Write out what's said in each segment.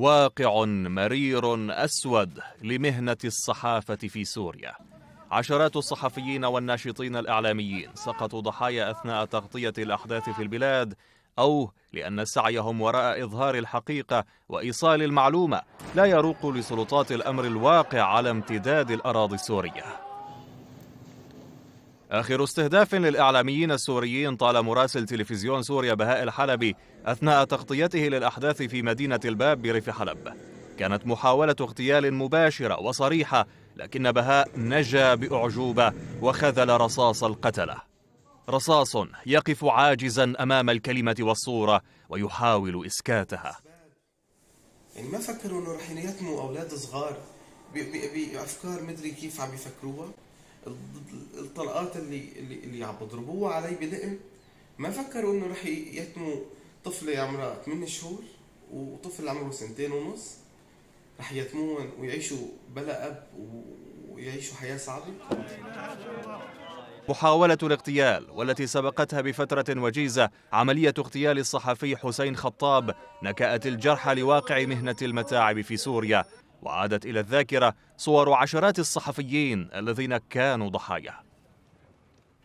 واقع مرير أسود لمهنة الصحافة في سوريا عشرات الصحفيين والناشطين الإعلاميين سقطوا ضحايا أثناء تغطية الأحداث في البلاد أو لأن سعيهم وراء إظهار الحقيقة وإيصال المعلومة لا يروق لسلطات الأمر الواقع على امتداد الأراضي السورية آخر استهداف للإعلاميين السوريين طال مراسل تلفزيون سوريا بهاء الحلبي أثناء تغطيته للأحداث في مدينة الباب بريف حلب كانت محاولة اغتيال مباشرة وصريحة لكن بهاء نجا بأعجوبة وخذل رصاص القتلة رصاص يقف عاجزا أمام الكلمة والصورة ويحاول إسكاتها يعني ما فكروا انه رح ينيتموا اولاد صغار بافكار مدري كيف عم يفكروها الطلقات اللي اللي اللي عم بضربوها علي بدقن ما فكروا انه رح يتموا طفله عمرها 8 شهور وطفل عمره سنتين ونص رح يتمون ويعيشوا بلا اب ويعيشوا حياه صعبه محاولة الاغتيال والتي سبقتها بفترة وجيزة عملية اغتيال الصحفي حسين خطاب نكأت الجرح لواقع مهنة المتاعب في سوريا وعادت إلى الذاكرة صور عشرات الصحفيين الذين كانوا ضحايا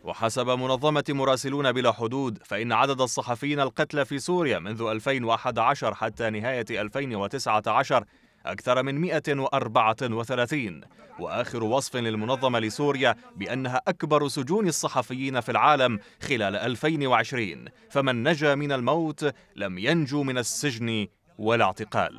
وحسب منظمة مراسلون بلا حدود فإن عدد الصحفيين القتلى في سوريا منذ 2011 حتى نهاية 2019 أكثر من 134 وآخر وصف للمنظمة لسوريا بأنها أكبر سجون الصحفيين في العالم خلال 2020 فمن نجا من الموت لم ينجو من السجن والاعتقال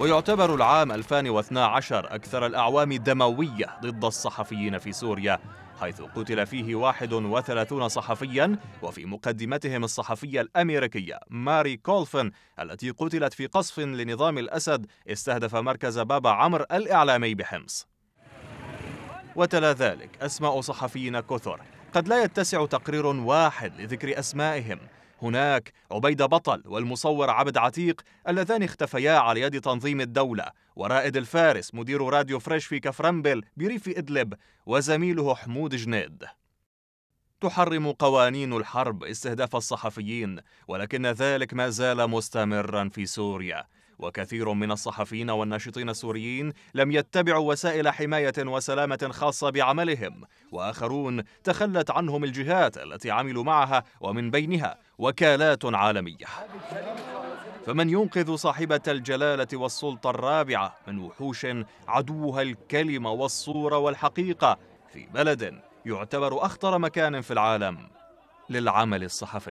ويعتبر العام 2012 أكثر الأعوام دموية ضد الصحفيين في سوريا حيث قتل فيه 31 صحفيا وفي مقدمتهم الصحفية الأمريكية ماري كولفن التي قتلت في قصف لنظام الأسد استهدف مركز بابا عمر الإعلامي بحمص وتلا ذلك أسماء صحفيين كثر قد لا يتسع تقرير واحد لذكر أسمائهم هناك عبيد بطل والمصور عبد عتيق اللذان اختفيا على يد تنظيم الدولة ورائد الفارس مدير راديو فريش في كفرنبل بريف إدلب وزميله حمود جنيد تحرم قوانين الحرب استهداف الصحفيين ولكن ذلك ما زال مستمرا في سوريا وكثير من الصحفيين والناشطين السوريين لم يتبعوا وسائل حماية وسلامة خاصة بعملهم وآخرون تخلت عنهم الجهات التي عملوا معها ومن بينها وكالات عالمية فمن ينقذ صاحبة الجلالة والسلطة الرابعة من وحوش عدوها الكلمة والصورة والحقيقة في بلد يعتبر أخطر مكان في العالم للعمل الصحفي